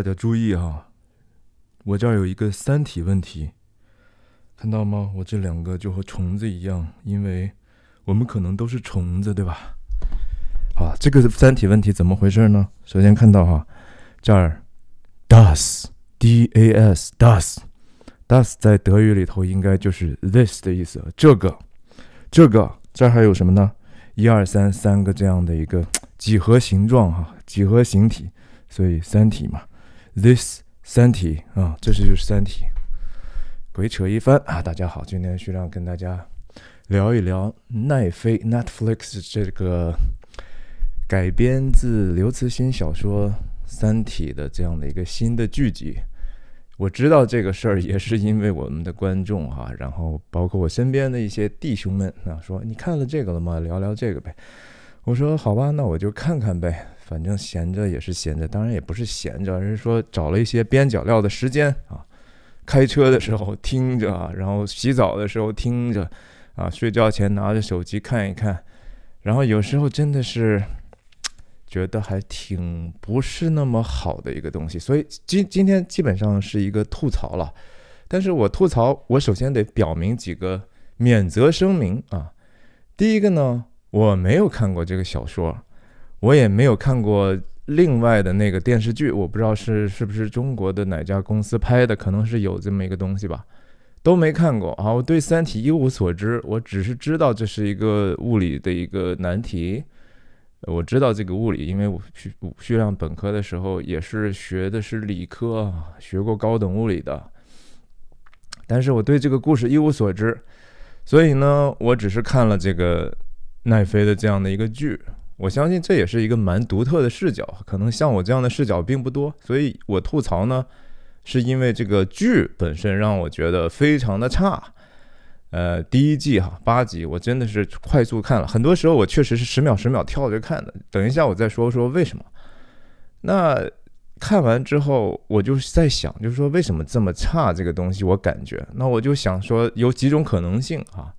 大家注意哈，我这儿有一个三体问题，看到吗？我这两个就和虫子一样，因为我们可能都是虫子，对吧？好，这个三体问题怎么回事呢？首先看到哈，这儿 does d a s does does 在德语里头应该就是 this 的意思，这个，这个，这还有什么呢？一二三，三个这样的一个几何形状哈，几何形体，所以三体嘛。This 三体啊，这是就是三体，鬼扯一番啊！大家好，今天徐亮跟大家聊一聊奈飞 Netflix 这个改编自刘慈欣小说《三体》的这样的一个新的剧集。我知道这个事儿也是因为我们的观众哈，然后包括我身边的一些弟兄们啊，说你看了这个了吗？聊聊这个呗。我说好吧，那我就看看呗。反正闲着也是闲着，当然也不是闲着，是说找了一些边角料的时间啊，开车的时候听着，然后洗澡的时候听着，啊，睡觉前拿着手机看一看，然后有时候真的是觉得还挺不是那么好的一个东西，所以今今天基本上是一个吐槽了。但是我吐槽，我首先得表明几个免责声明啊，第一个呢，我没有看过这个小说。我也没有看过另外的那个电视剧，我不知道是是不是中国的哪家公司拍的，可能是有这么一个东西吧，都没看过啊！我对《三体》一无所知，我只是知道这是一个物理的一个难题。我知道这个物理，因为我学去上本科的时候也是学的是理科学过高等物理的，但是我对这个故事一无所知，所以呢，我只是看了这个奈飞的这样的一个剧。我相信这也是一个蛮独特的视角，可能像我这样的视角并不多，所以我吐槽呢，是因为这个剧本身让我觉得非常的差。呃，第一季哈八集，我真的是快速看了，很多时候我确实是十秒十秒跳着看的。等一下我再说说为什么。那看完之后我就在想，就是说为什么这么差这个东西，我感觉。那我就想说有几种可能性啊。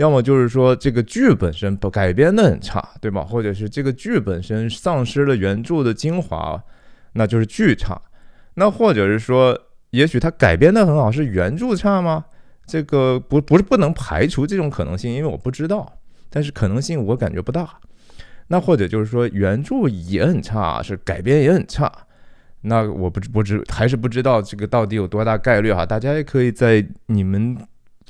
要么就是说这个剧本身不改编的很差，对吧？或者是这个剧本身丧失了原著的精华，那就是剧差。那或者是说，也许它改编的很好，是原著差吗？这个不不是不能排除这种可能性，因为我不知道。但是可能性我感觉不大。那或者就是说原著也很差，是改编也很差。那我不知不知还是不知道这个到底有多大概率哈？大家也可以在你们。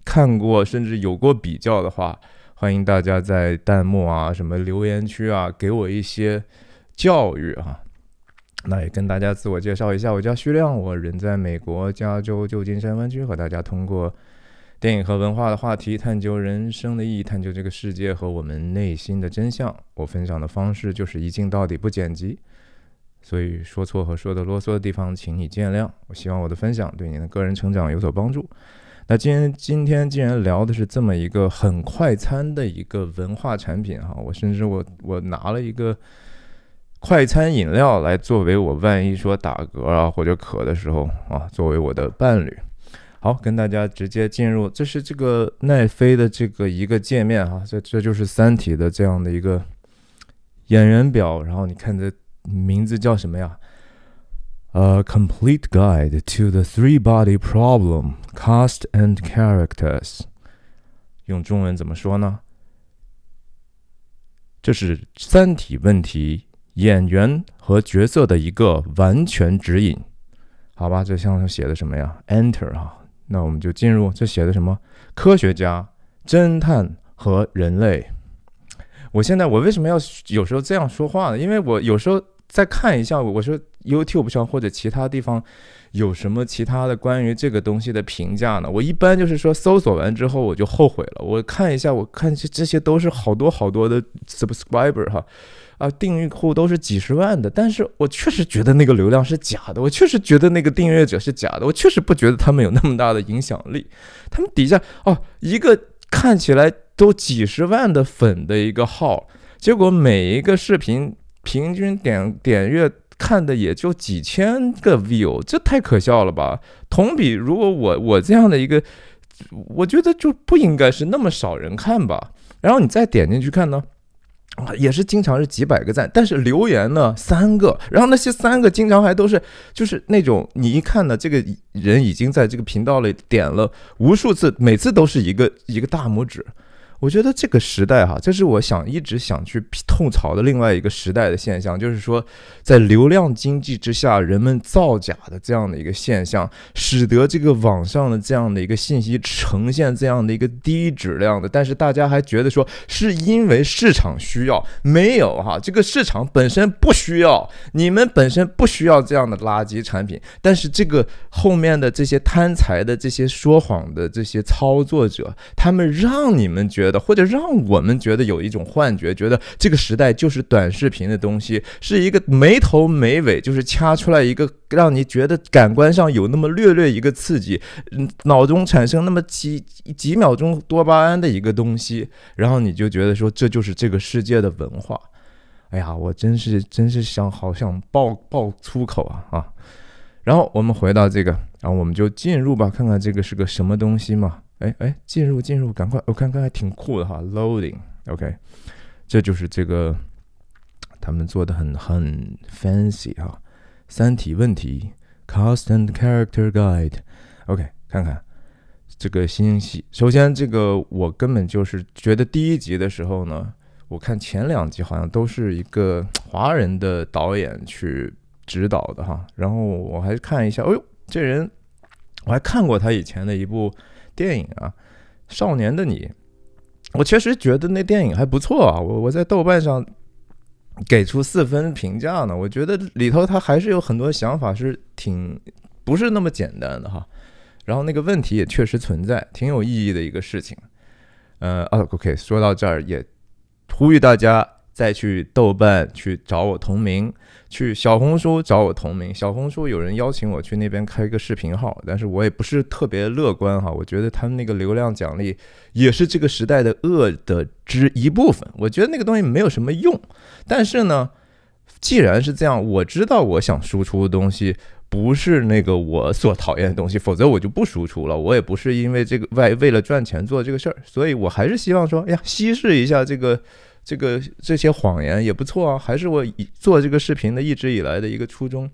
看过甚至有过比较的话，欢迎大家在弹幕啊、什么留言区啊，给我一些教育啊。那也跟大家自我介绍一下，我叫徐亮，我人在美国加州旧金山湾区，和大家通过电影和文化的话题，探究人生的意义，探究这个世界和我们内心的真相。我分享的方式就是一镜到底不剪辑，所以说错和说的啰嗦的地方，请你见谅。我希望我的分享对您的个人成长有所帮助。那今今天既然聊的是这么一个很快餐的一个文化产品哈，我甚至我我拿了一个快餐饮料来作为我万一说打嗝啊或者渴的时候啊作为我的伴侣。好，跟大家直接进入，这是这个奈飞的这个一个界面哈，这这就是《三体》的这样的一个演员表，然后你看这名字叫什么呀？A complete guide to the three-body problem cast and characters，用中文怎么说呢？这是《三体》问题演员和角色的一个完全指引，好吧？这像是写的什么呀？Enter 啊，那我们就进入。这写的什么？科学家、侦探和人类。我现在我为什么要有时候这样说话呢？因为我有时候。再看一下，我说 YouTube 上或者其他地方有什么其他的关于这个东西的评价呢？我一般就是说搜索完之后我就后悔了。我看一下，我看这这些都是好多好多的 subscriber 哈，啊订阅户都是几十万的，但是我确实觉得那个流量是假的，我确实觉得那个订阅者是假的，我确实不觉得他们有那么大的影响力。他们底下哦一个看起来都几十万的粉的一个号，结果每一个视频。平均点点阅看的也就几千个 view，这太可笑了吧？同比，如果我我这样的一个，我觉得就不应该是那么少人看吧？然后你再点进去看呢，啊，也是经常是几百个赞，但是留言呢三个，然后那些三个经常还都是就是那种你一看呢，这个人已经在这个频道里点了无数次，每次都是一个一个大拇指。我觉得这个时代哈，这是我想一直想去吐槽的另外一个时代的现象，就是说，在流量经济之下，人们造假的这样的一个现象，使得这个网上的这样的一个信息呈现这样的一个低质量的。但是大家还觉得说是因为市场需要，没有哈，这个市场本身不需要，你们本身不需要这样的垃圾产品。但是这个后面的这些贪财的这些说谎的这些操作者，他们让你们觉或者让我们觉得有一种幻觉，觉得这个时代就是短视频的东西，是一个没头没尾，就是掐出来一个让你觉得感官上有那么略略一个刺激，脑中产生那么几几秒钟多巴胺的一个东西，然后你就觉得说这就是这个世界的文化。哎呀，我真是真是想好想爆爆粗口啊啊！然后我们回到这个，然后我们就进入吧，看看这个是个什么东西嘛。哎哎，进入进入，赶快！我看看还挺酷的哈，Loading，OK，这就是这个他们做的很很 fancy 哈。三体问题 c n s t and Character Guide，OK，看看这个新戏。首先，这个我根本就是觉得第一集的时候呢，我看前两集好像都是一个华人的导演去指导的哈。然后我还看一下，哎呦，这人我还看过他以前的一部。电影啊，少年的你，我确实觉得那电影还不错啊，我我在豆瓣上给出四分评价呢。我觉得里头他还是有很多想法是挺不是那么简单的哈，然后那个问题也确实存在，挺有意义的一个事情。呃，OK，说到这儿也呼吁大家。再去豆瓣去找我同名，去小红书找我同名。小红书有人邀请我去那边开一个视频号，但是我也不是特别乐观哈。我觉得他们那个流量奖励也是这个时代的恶的之一部分。我觉得那个东西没有什么用。但是呢，既然是这样，我知道我想输出的东西不是那个我所讨厌的东西，否则我就不输出了。我也不是因为这个外为了赚钱做这个事儿，所以我还是希望说，哎呀，稀释一下这个。这个这些谎言也不错啊，还是我做这个视频的一直以来的一个初衷。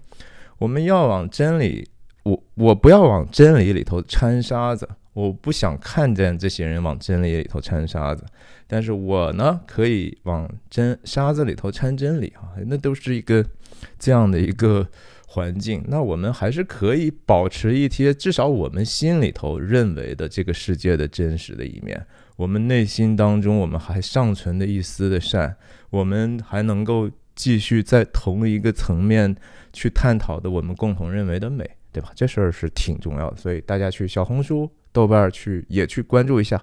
我们要往真理，我我不要往真理里头掺沙子，我不想看见这些人往真理里头掺沙子。但是我呢，可以往真沙子里头掺真理啊，那都是一个这样的一个环境。那我们还是可以保持一些，至少我们心里头认为的这个世界的真实的一面。我们内心当中，我们还尚存的一丝的善，我们还能够继续在同一个层面去探讨的，我们共同认为的美，对吧？这事儿是挺重要的，所以大家去小红书、豆瓣儿去也去关注一下。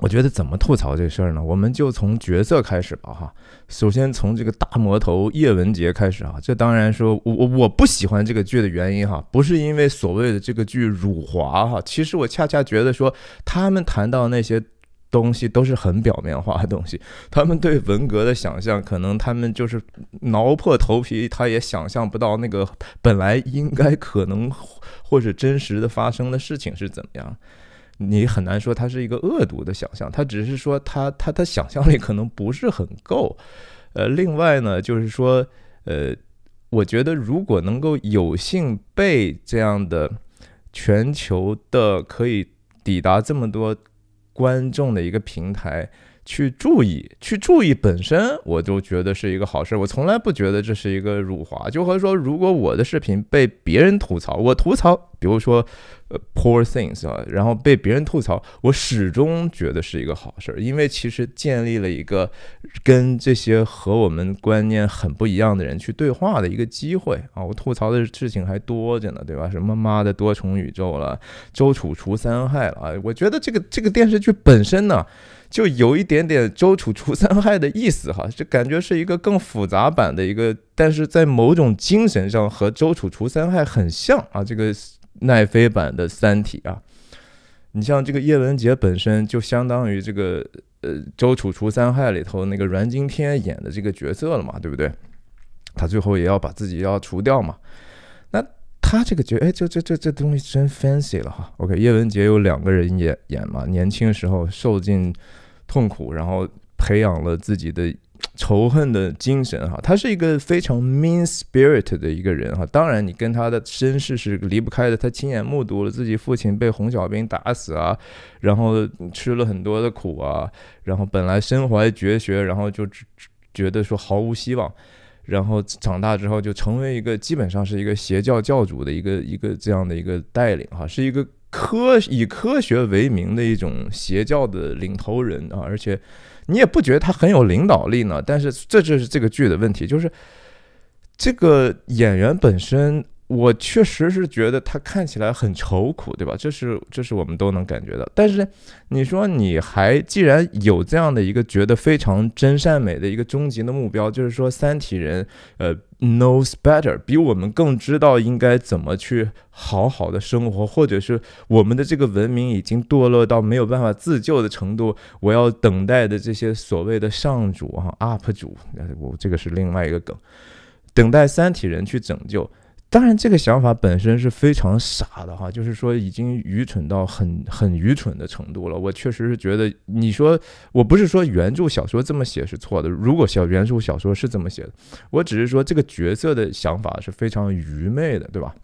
我觉得怎么吐槽这事儿呢？我们就从角色开始吧，哈。首先从这个大魔头叶文杰开始啊，这当然说，我我我不喜欢这个剧的原因哈，不是因为所谓的这个剧辱华哈，其实我恰恰觉得说，他们谈到那些东西都是很表面化的东西，他们对文革的想象，可能他们就是挠破头皮，他也想象不到那个本来应该可能或者真实的发生的事情是怎么样。你很难说他是一个恶毒的想象，他只是说他他他想象力可能不是很够，呃，另外呢，就是说，呃，我觉得如果能够有幸被这样的全球的可以抵达这么多观众的一个平台。去注意，去注意本身，我都觉得是一个好事。我从来不觉得这是一个辱华。就和说，如果我的视频被别人吐槽，我吐槽，比如说，呃，poor things 啊，然后被别人吐槽，我始终觉得是一个好事，因为其实建立了一个跟这些和我们观念很不一样的人去对话的一个机会啊。我吐槽的事情还多着呢，对吧？什么妈的多重宇宙了，周楚除三害了啊！我觉得这个这个电视剧本身呢。就有一点点周楚除三害的意思哈，就感觉是一个更复杂版的一个，但是在某种精神上和周楚除三害很像啊。这个奈飞版的《三体》啊，你像这个叶文洁本身就相当于这个呃周楚除三害里头那个阮经天演的这个角色了嘛，对不对？他最后也要把自己要除掉嘛。他这个觉哎，这这这这东西真 fancy 了哈。OK，叶文洁有两个人演演嘛，年轻时候受尽痛苦，然后培养了自己的仇恨的精神哈。他是一个非常 mean spirit 的一个人哈。当然，你跟他的身世是离不开的。他亲眼目睹了自己父亲被红小兵打死啊，然后吃了很多的苦啊，然后本来身怀绝学，然后就觉得说毫无希望。然后长大之后就成为一个基本上是一个邪教教主的一个一个这样的一个带领哈，是一个科以科学为名的一种邪教的领头人啊，而且你也不觉得他很有领导力呢，但是这就是这个剧的问题，就是这个演员本身。我确实是觉得他看起来很愁苦，对吧？这是这是我们都能感觉到。但是你说你还既然有这样的一个觉得非常真善美的一个终极的目标，就是说三体人呃 knows better，比我们更知道应该怎么去好好的生活，或者是我们的这个文明已经堕落到没有办法自救的程度，我要等待的这些所谓的上主啊 up 主，我这个是另外一个梗，等待三体人去拯救。当然，这个想法本身是非常傻的哈，就是说已经愚蠢到很很愚蠢的程度了。我确实是觉得，你说我不是说原著小说这么写是错的，如果小原著小说是这么写的，我只是说这个角色的想法是非常愚昧的，对吧？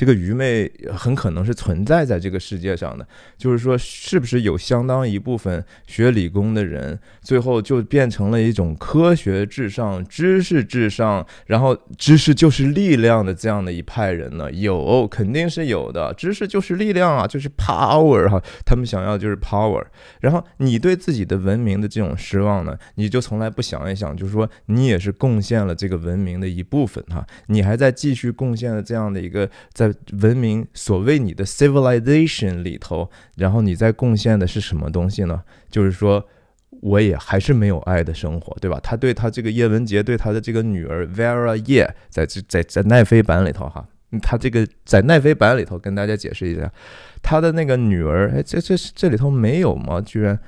这个愚昧很可能是存在在这个世界上的，就是说，是不是有相当一部分学理工的人，最后就变成了一种科学至上、知识至上，然后知识就是力量的这样的一派人呢？有，肯定是有的。知识就是力量啊，就是 power 哈。他们想要就是 power。然后你对自己的文明的这种失望呢，你就从来不想一想，就是说你也是贡献了这个文明的一部分哈，你还在继续贡献的这样的一个在。文明所谓你的 civilization 里头，然后你在贡献的是什么东西呢？就是说，我也还是没有爱的生活，对吧？他对他这个叶文洁对他的这个女儿 Vera 叶，在这在在奈飞版里头哈，他这个在奈飞版里头跟大家解释一下，他的那个女儿，哎，这这这里头没有吗？居然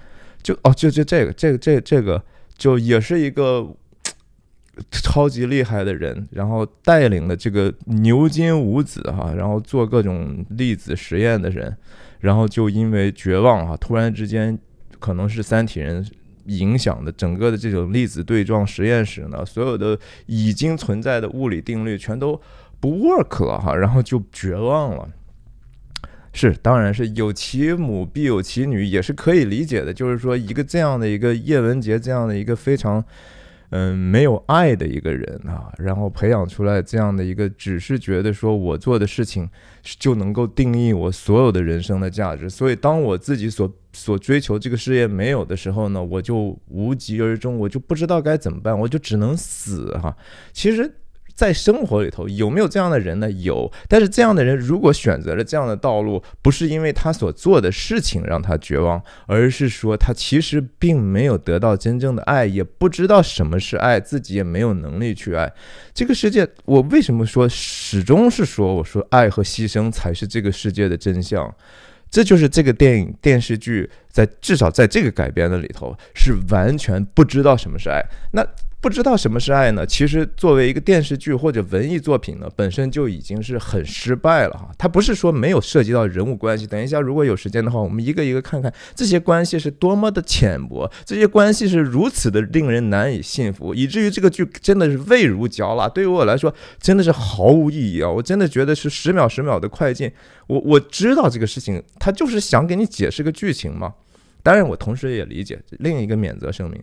就哦就就这个这个这这个就也是一个。超级厉害的人，然后带领的这个牛津五子哈，然后做各种粒子实验的人，然后就因为绝望哈，突然之间可能是三体人影响的，整个的这种粒子对撞实验室呢，所有的已经存在的物理定律全都不 work 了哈，然后就绝望了。是，当然是有其母必有其女，也是可以理解的。就是说，一个这样的一个叶文洁这样的一个非常。嗯，没有爱的一个人啊，然后培养出来这样的一个，只是觉得说我做的事情就能够定义我所有的人生的价值。所以，当我自己所所追求这个事业没有的时候呢，我就无疾而终，我就不知道该怎么办，我就只能死哈。其实。在生活里头有没有这样的人呢？有，但是这样的人如果选择了这样的道路，不是因为他所做的事情让他绝望，而是说他其实并没有得到真正的爱，也不知道什么是爱，自己也没有能力去爱这个世界。我为什么说始终是说，我说爱和牺牲才是这个世界的真相？这就是这个电影电视剧在至少在这个改编的里头是完全不知道什么是爱。那。不知道什么是爱呢？其实作为一个电视剧或者文艺作品呢，本身就已经是很失败了哈。它不是说没有涉及到人物关系。等一下，如果有时间的话，我们一个一个看看这些关系是多么的浅薄，这些关系是如此的令人难以信服，以至于这个剧真的是味如嚼蜡。对于我来说，真的是毫无意义啊！我真的觉得是十秒十秒的快进。我我知道这个事情，他就是想给你解释个剧情嘛。当然，我同时也理解。另一个免责声明。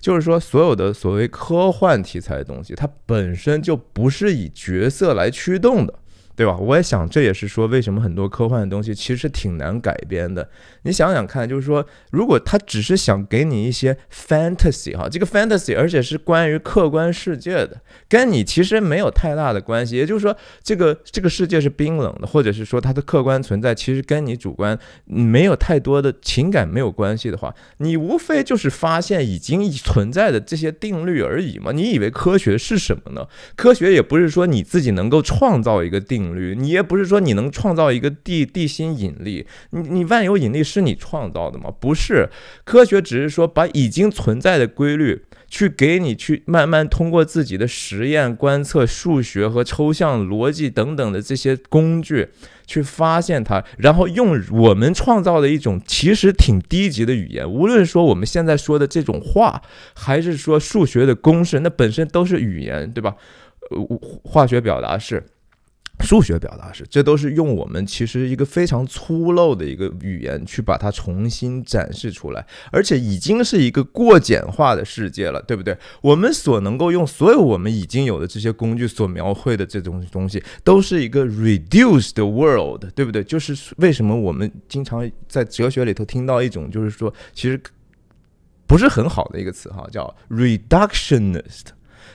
就是说，所有的所谓科幻题材的东西，它本身就不是以角色来驱动的。对吧？我也想，这也是说为什么很多科幻的东西其实挺难改编的。你想想看，就是说，如果他只是想给你一些 fantasy 哈，这个 fantasy，而且是关于客观世界的，跟你其实没有太大的关系。也就是说，这个这个世界是冰冷的，或者是说它的客观存在其实跟你主观没有太多的情感没有关系的话，你无非就是发现已经存在的这些定律而已嘛。你以为科学是什么呢？科学也不是说你自己能够创造一个定。你也不是说你能创造一个地地心引力，你你万有引力是你创造的吗？不是，科学只是说把已经存在的规律去给你去慢慢通过自己的实验观测、数学和抽象逻辑等等的这些工具去发现它，然后用我们创造的一种其实挺低级的语言，无论说我们现在说的这种话，还是说数学的公式，那本身都是语言，对吧？化学表达式。数学表达式，这都是用我们其实一个非常粗陋的一个语言去把它重新展示出来，而且已经是一个过简化的世界了，对不对？我们所能够用所有我们已经有的这些工具所描绘的这种东西，都是一个 reduced world，对不对？就是为什么我们经常在哲学里头听到一种，就是说其实不是很好的一个词哈，叫 reductionist。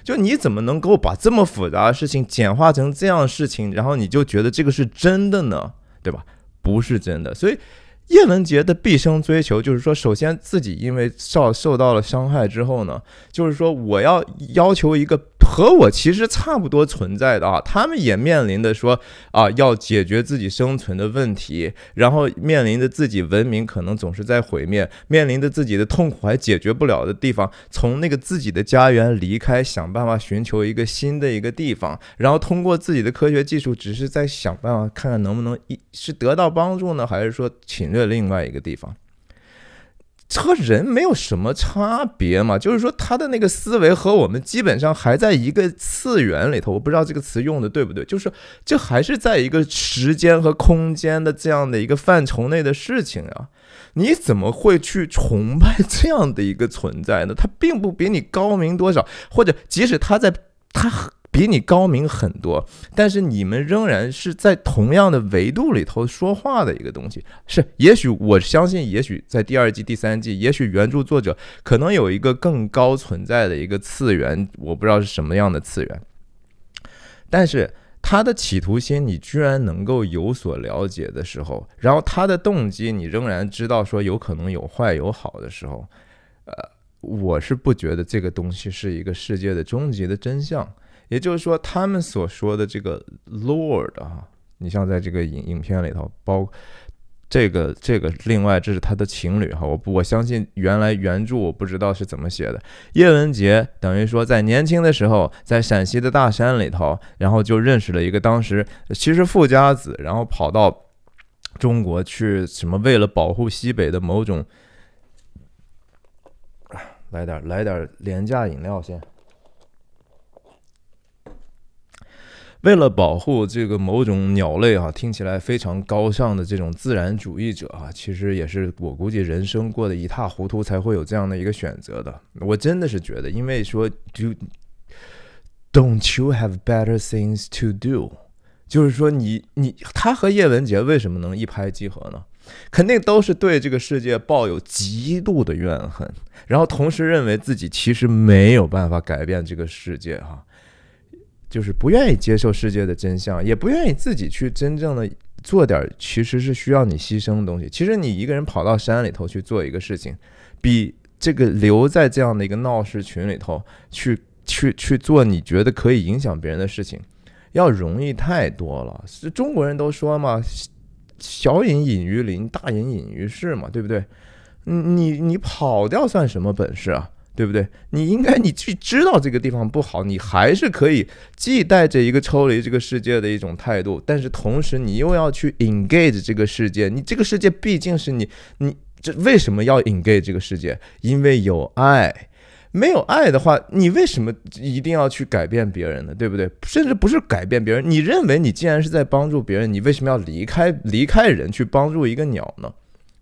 就你怎么能够把这么复杂的事情简化成这样的事情，然后你就觉得这个是真的呢？对吧？不是真的。所以叶文洁的毕生追求就是说，首先自己因为受受到了伤害之后呢，就是说我要要求一个。和我其实差不多存在的啊，他们也面临的说啊，要解决自己生存的问题，然后面临着自己文明可能总是在毁灭，面临着自己的痛苦还解决不了的地方，从那个自己的家园离开，想办法寻求一个新的一个地方，然后通过自己的科学技术，只是在想办法看看能不能一是得到帮助呢，还是说侵略另外一个地方？和人没有什么差别嘛，就是说他的那个思维和我们基本上还在一个次元里头，我不知道这个词用的对不对，就是这还是在一个时间和空间的这样的一个范畴内的事情啊，你怎么会去崇拜这样的一个存在呢？他并不比你高明多少，或者即使他在他。比你高明很多，但是你们仍然是在同样的维度里头说话的一个东西。是，也许我相信，也许在第二季、第三季，也许原著作者可能有一个更高存在的一个次元，我不知道是什么样的次元。但是他的企图心，你居然能够有所了解的时候，然后他的动机，你仍然知道说有可能有坏有好的时候，呃，我是不觉得这个东西是一个世界的终极的真相。也就是说，他们所说的这个 lord 啊，你像在这个影影片里头，包这个这个另外，这是他的情侣哈。我不我相信原来原著我不知道是怎么写的。叶文洁等于说在年轻的时候，在陕西的大山里头，然后就认识了一个当时其实富家子，然后跑到中国去什么，为了保护西北的某种。来点来点廉价饮料先。为了保护这个某种鸟类啊，听起来非常高尚的这种自然主义者啊，其实也是我估计人生过得一塌糊涂才会有这样的一个选择的。我真的是觉得，因为说 do d o n t you have better things to do？就是说你你他和叶文洁为什么能一拍即合呢？肯定都是对这个世界抱有极度的怨恨，然后同时认为自己其实没有办法改变这个世界哈。就是不愿意接受世界的真相，也不愿意自己去真正的做点其实是需要你牺牲的东西。其实你一个人跑到山里头去做一个事情，比这个留在这样的一个闹市群里头去去去做你觉得可以影响别人的事情，要容易太多了。中国人都说嘛，小隐隐于林，大隐隐于市嘛，对不对？你你你跑掉算什么本事啊？对不对？你应该，你去知道这个地方不好，你还是可以既带着一个抽离这个世界的一种态度，但是同时你又要去 engage 这个世界。你这个世界毕竟是你，你这为什么要 engage 这个世界？因为有爱，没有爱的话，你为什么一定要去改变别人呢？对不对？甚至不是改变别人，你认为你既然是在帮助别人，你为什么要离开离开人去帮助一个鸟呢？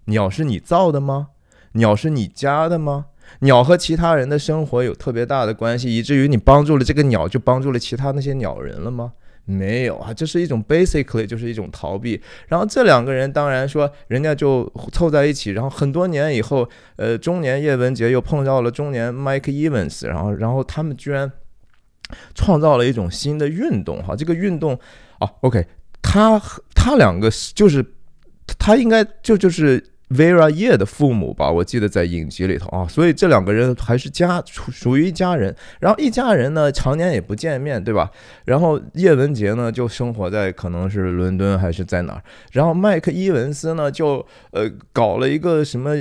鸟是你造的吗？鸟是你家的吗？鸟和其他人的生活有特别大的关系，以至于你帮助了这个鸟，就帮助了其他那些鸟人了吗？没有啊，这是一种 basically 就是一种逃避。然后这两个人当然说，人家就凑在一起，然后很多年以后，呃，中年叶文洁又碰到了中年 Mike Evans，然后，然后他们居然创造了一种新的运动，哈，这个运动，啊，OK，他他两个就是他应该就就是。Vera 叶的父母吧，我记得在影集里头啊，所以这两个人还是家属属于一家人。然后一家人呢，常年也不见面，对吧？然后叶文洁呢，就生活在可能是伦敦还是在哪儿？然后麦克伊文斯呢，就呃搞了一个什么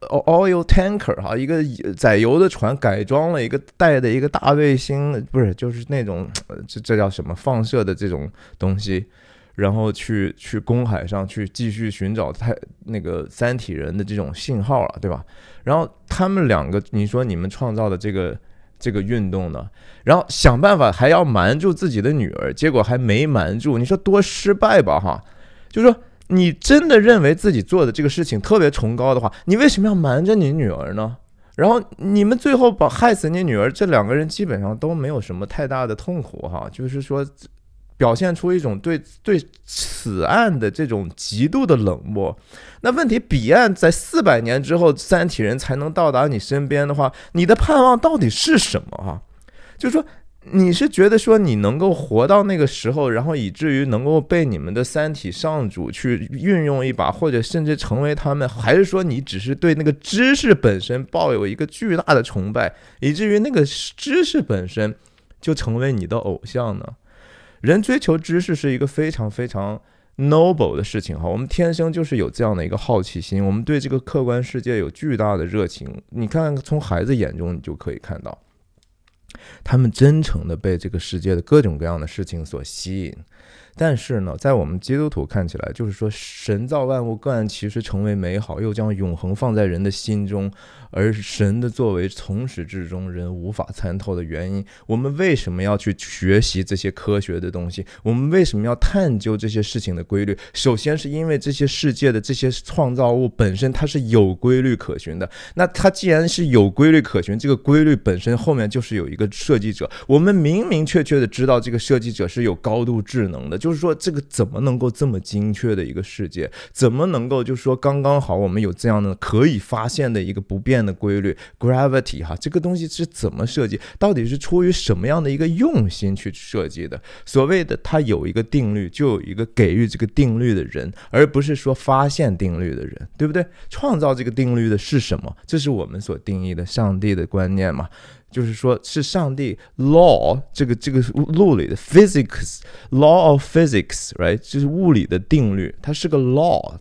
oil tanker 哈，一个载油的船改装了一个带的一个大卫星，不是就是那种这这叫什么放射的这种东西。然后去去公海上去继续寻找太那个三体人的这种信号了，对吧？然后他们两个，你说你们创造的这个这个运动呢？然后想办法还要瞒住自己的女儿，结果还没瞒住，你说多失败吧？哈，就是说你真的认为自己做的这个事情特别崇高的话，你为什么要瞒着你女儿呢？然后你们最后把害死你女儿这两个人基本上都没有什么太大的痛苦，哈，就是说。表现出一种对对此案的这种极度的冷漠。那问题，彼岸在四百年之后，三体人才能到达你身边的话，你的盼望到底是什么啊？就是说，你是觉得说你能够活到那个时候，然后以至于能够被你们的三体上主去运用一把，或者甚至成为他们，还是说你只是对那个知识本身抱有一个巨大的崇拜，以至于那个知识本身就成为你的偶像呢？人追求知识是一个非常非常 noble 的事情哈，我们天生就是有这样的一个好奇心，我们对这个客观世界有巨大的热情。你看，从孩子眼中你就可以看到，他们真诚的被这个世界的各种各样的事情所吸引。但是呢，在我们基督徒看起来，就是说神造万物各案其实成为美好，又将永恒放在人的心中。而神的作为从始至终人无法参透的原因，我们为什么要去学习这些科学的东西？我们为什么要探究这些事情的规律？首先是因为这些世界的这些创造物本身它是有规律可循的。那它既然是有规律可循，这个规律本身后面就是有一个设计者。我们明明确确的知道这个设计者是有高度智能的，就是说这个怎么能够这么精确的一个世界？怎么能够就是说刚刚好我们有这样的可以发现的一个不变？的规律 gravity 哈，这个东西是怎么设计？到底是出于什么样的一个用心去设计的？所谓的它有一个定律，就有一个给予这个定律的人，而不是说发现定律的人，对不对？创造这个定律的是什么？这是我们所定义的上帝的观念嘛？就是说，是上帝 law 这个这个物理的 physics law of physics right 就是物理的定律，它是个 law。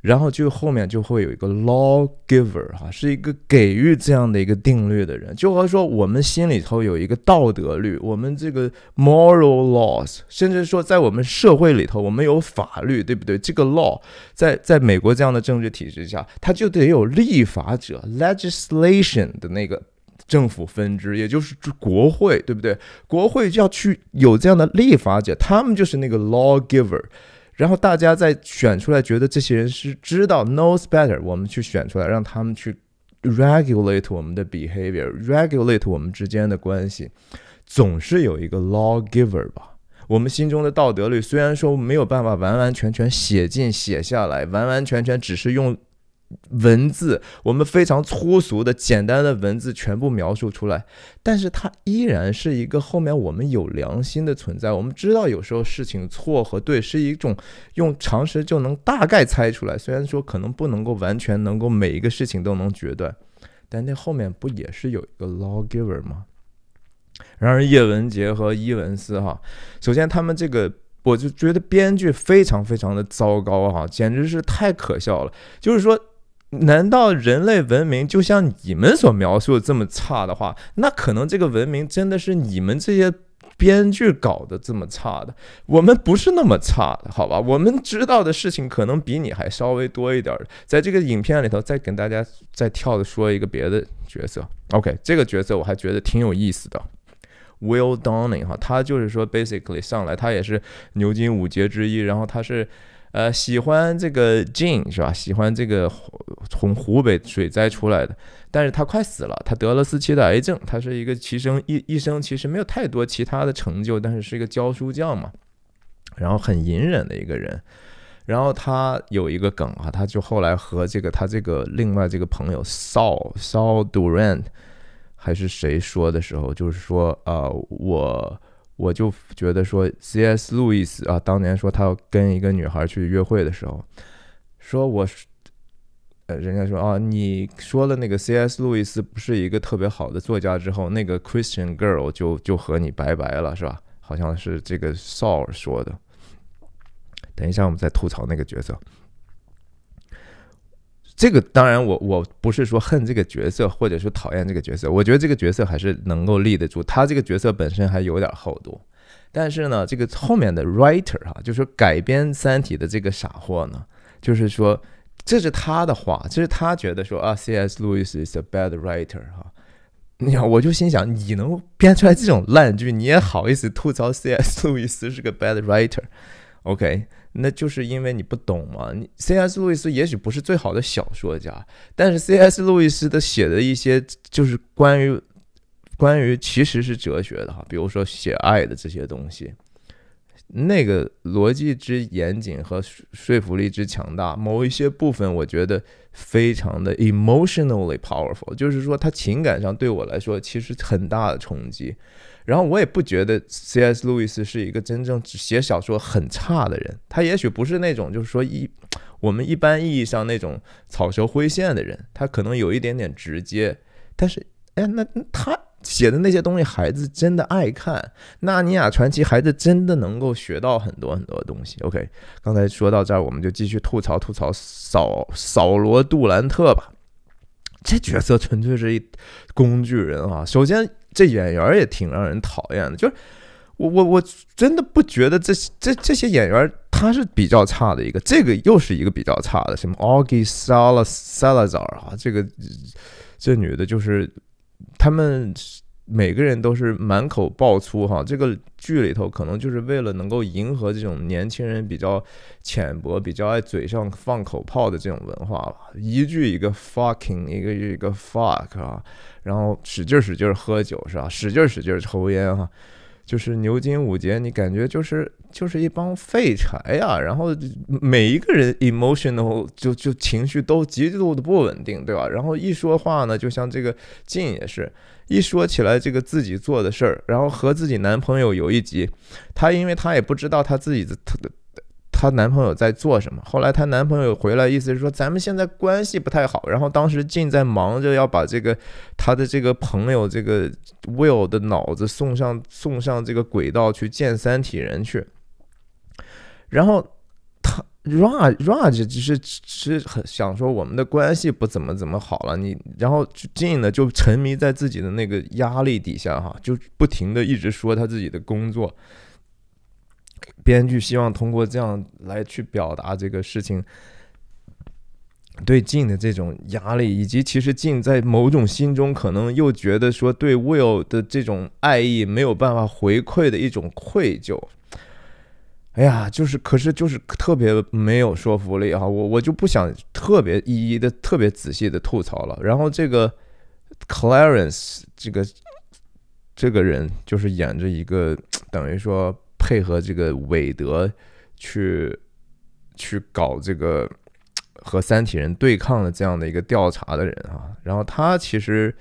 然后就后面就会有一个 law giver 哈，是一个给予这样的一个定律的人，就和说我们心里头有一个道德律，我们这个 moral laws，甚至说在我们社会里头，我们有法律，对不对？这个 law 在在美国这样的政治体制下，它就得有立法者 legislation 的那个政府分支，也就是国会，对不对？国会就要去有这样的立法者，他们就是那个 law giver。然后大家再选出来，觉得这些人是知道 knows better，我们去选出来，让他们去 regulate 我们的 behavior，regulate 我们之间的关系，总是有一个 law giver 吧。我们心中的道德律虽然说没有办法完完全全写进写下来，完完全全只是用。文字，我们非常粗俗的、简单的文字全部描述出来，但是它依然是一个后面我们有良心的存在。我们知道，有时候事情错和对是一种用常识就能大概猜出来，虽然说可能不能够完全能够每一个事情都能决断，但那后面不也是有一个 law giver 吗？然而，叶文洁和伊文斯哈，首先他们这个我就觉得编剧非常非常的糟糕哈，简直是太可笑了，就是说。难道人类文明就像你们所描述的这么差的话，那可能这个文明真的是你们这些编剧搞的这么差的？我们不是那么差的，好吧？我们知道的事情可能比你还稍微多一点。在这个影片里头，再跟大家再跳着说一个别的角色。OK，这个角色我还觉得挺有意思的。Will Downing，哈，他就是说，basically 上来他也是牛津五杰之一，然后他是。呃，喜欢这个 Jean 是吧？喜欢这个从湖北水灾出来的，但是他快死了，他得了四期的癌症。他是一个其生一一生，其实没有太多其他的成就，但是是一个教书匠嘛，然后很隐忍的一个人。然后他有一个梗啊，他就后来和这个他这个另外这个朋友 Saul Saul Duran 还是谁说的时候，就是说啊我。我就觉得说，C.S. 路易斯啊，当年说他要跟一个女孩去约会的时候，说我，呃，人家说啊，你说了那个 C.S. 路易斯不是一个特别好的作家之后，那个 Christian girl 就就和你拜拜了，是吧？好像是这个 Saul 说的。等一下，我们再吐槽那个角色。这个当然，我我不是说恨这个角色，或者是讨厌这个角色。我觉得这个角色还是能够立得住，他这个角色本身还有点厚度。但是呢，这个后面的 writer 哈，就是改编《三体》的这个傻货呢，就是说这是他的话，这是他觉得说啊，C.S. 路易斯是个 bad writer 哈。你看，我就心想，你能编出来这种烂剧，你也好意思吐槽 C.S. 路易斯是个 bad writer？OK，那就是因为你不懂嘛。你 C.S. 路易斯也许不是最好的小说家，但是 C.S. 路易斯的写的一些就是关于关于其实是哲学的哈，比如说写爱的这些东西，那个逻辑之严谨和说服力之强大，某一些部分我觉得非常的 emotionally powerful，就是说他情感上对我来说其实很大的冲击。然后我也不觉得 C.S. 路易斯是一个真正写小说很差的人，他也许不是那种就是说一我们一般意义上那种草蛇灰线的人，他可能有一点点直接，但是哎，那他写的那些东西，孩子真的爱看《纳尼亚传奇》，孩子真的能够学到很多很多东西。OK，刚才说到这儿，我们就继续吐槽吐槽扫扫罗杜兰特吧，这角色纯粹是一工具人啊，首先。这演员也挺让人讨厌的，就是我我我真的不觉得这这这些演员他是比较差的一个，这个又是一个比较差的，什么 Augie Salazar 啊，这个这女的就是他们每个人都是满口爆粗哈，这个剧里头可能就是为了能够迎合这种年轻人比较浅薄、比较爱嘴上放口炮的这种文化吧，一句一个 fucking，一个一个 fuck 啊。然后使劲使劲喝酒是吧？使劲使劲抽烟哈，就是牛津五杰，你感觉就是就是一帮废柴呀。然后每一个人 emotional 就就情绪都极度的不稳定，对吧？然后一说话呢，就像这个静也是一说起来这个自己做的事儿，然后和自己男朋友有一集，他因为他也不知道他自己的的。她男朋友在做什么？后来她男朋友回来，意思是说咱们现在关系不太好。然后当时静在忙着要把这个她的这个朋友这个 Will 的脑子送上送上这个轨道去见三体人去。然后他 Raj Raj 就是是很想说我们的关系不怎么怎么好了。你然后晋呢就沉迷在自己的那个压力底下哈，就不停的一直说他自己的工作。编剧希望通过这样来去表达这个事情对静的这种压力，以及其实静在某种心中可能又觉得说对 Will 的这种爱意没有办法回馈的一种愧疚。哎呀，就是可是就是特别没有说服力哈，我我就不想特别一一的特别仔细的吐槽了。然后这个 Clarence 这个这个人就是演着一个等于说。配合这个韦德去去搞这个和三体人对抗的这样的一个调查的人啊，然后他其实